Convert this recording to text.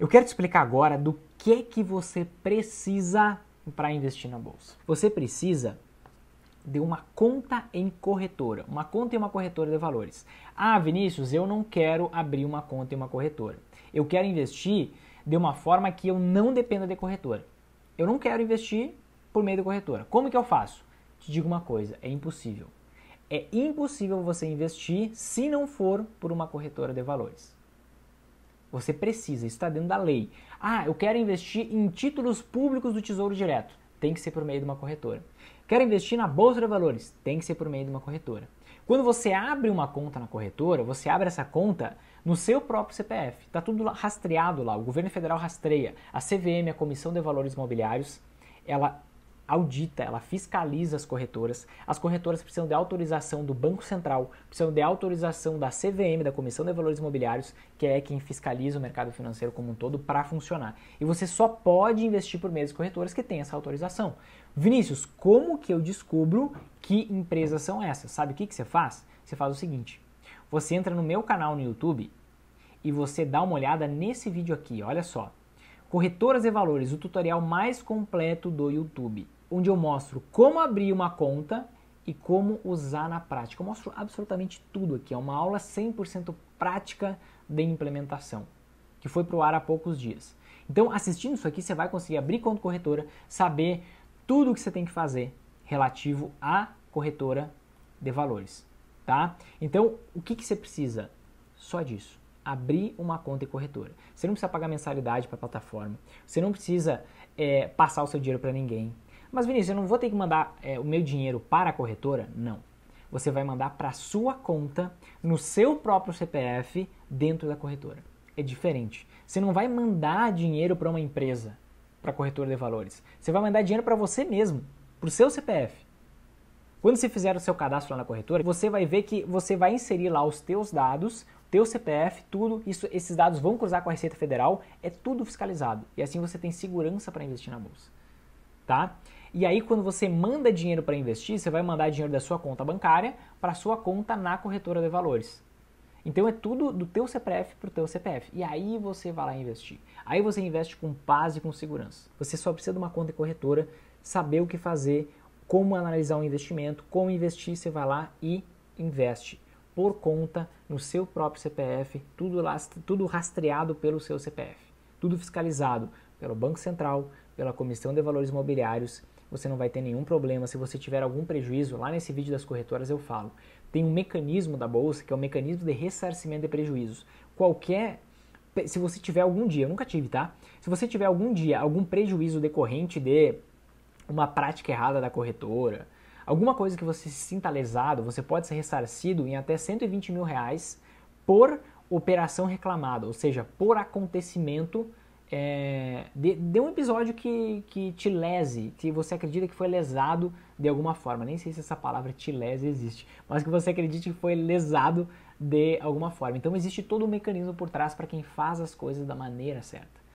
Eu quero te explicar agora do que que você precisa para investir na bolsa. Você precisa de uma conta em corretora, uma conta em uma corretora de valores. Ah, Vinícius, eu não quero abrir uma conta em uma corretora. Eu quero investir de uma forma que eu não dependa de corretora. Eu não quero investir por meio de corretora. Como que eu faço? Te digo uma coisa, é impossível. É impossível você investir se não for por uma corretora de valores. Você precisa, isso está dentro da lei. Ah, eu quero investir em títulos públicos do Tesouro Direto. Tem que ser por meio de uma corretora. Quero investir na Bolsa de Valores. Tem que ser por meio de uma corretora. Quando você abre uma conta na corretora, você abre essa conta no seu próprio CPF. Está tudo rastreado lá. O governo federal rastreia. A CVM, a Comissão de Valores Imobiliários, ela audita, ela fiscaliza as corretoras. As corretoras precisam de autorização do Banco Central, precisam de autorização da CVM, da Comissão de Valores Imobiliários, que é quem fiscaliza o mercado financeiro como um todo para funcionar. E você só pode investir por meio das corretoras que têm essa autorização. Vinícius, como que eu descubro que empresas são essas? Sabe o que, que você faz? Você faz o seguinte: você entra no meu canal no YouTube e você dá uma olhada nesse vídeo aqui, olha só. Corretoras e Valores, o tutorial mais completo do YouTube, onde eu mostro como abrir uma conta e como usar na prática. Eu mostro absolutamente tudo aqui, é uma aula 100% prática de implementação, que foi para o ar há poucos dias. Então, assistindo isso aqui, você vai conseguir abrir conta corretora, saber tudo o que você tem que fazer relativo à corretora de valores, tá? Então, o que, que você precisa? Só disso abrir uma conta em corretora. Você não precisa pagar mensalidade para a plataforma. Você não precisa é, passar o seu dinheiro para ninguém. Mas Vinícius, eu não vou ter que mandar é, o meu dinheiro para a corretora? Não. Você vai mandar para a sua conta, no seu próprio CPF, dentro da corretora. É diferente. Você não vai mandar dinheiro para uma empresa, para a corretora de valores. Você vai mandar dinheiro para você mesmo, para o seu CPF. Quando você fizer o seu cadastro lá na corretora, você vai ver que você vai inserir lá os teus dados, teu CPF, tudo, isso, esses dados vão cruzar com a Receita Federal, é tudo fiscalizado. E assim você tem segurança para investir na bolsa. Tá? E aí quando você manda dinheiro para investir, você vai mandar dinheiro da sua conta bancária para a sua conta na corretora de valores. Então é tudo do teu CPF para o teu CPF. E aí você vai lá investir. Aí você investe com paz e com segurança. Você só precisa de uma conta corretora, saber o que fazer, como analisar um investimento, como investir, você vai lá e investe por conta no seu próprio CPF, tudo, tudo rastreado pelo seu CPF, tudo fiscalizado pelo Banco Central, pela Comissão de Valores Mobiliários. Você não vai ter nenhum problema. Se você tiver algum prejuízo, lá nesse vídeo das corretoras eu falo. Tem um mecanismo da bolsa que é o mecanismo de ressarcimento de prejuízos. Qualquer se você tiver algum dia, eu nunca tive, tá? Se você tiver algum dia algum prejuízo decorrente de uma prática errada da corretora, alguma coisa que você se sinta lesado, você pode ser ressarcido em até 120 mil reais por operação reclamada, ou seja, por acontecimento é, de, de, um episódio que, que te lese, que você acredita que foi lesado de alguma forma. Nem sei se essa palavra te lese existe, mas que você acredite que foi lesado de alguma forma. Então existe todo um mecanismo por trás para quem faz as coisas da maneira certa.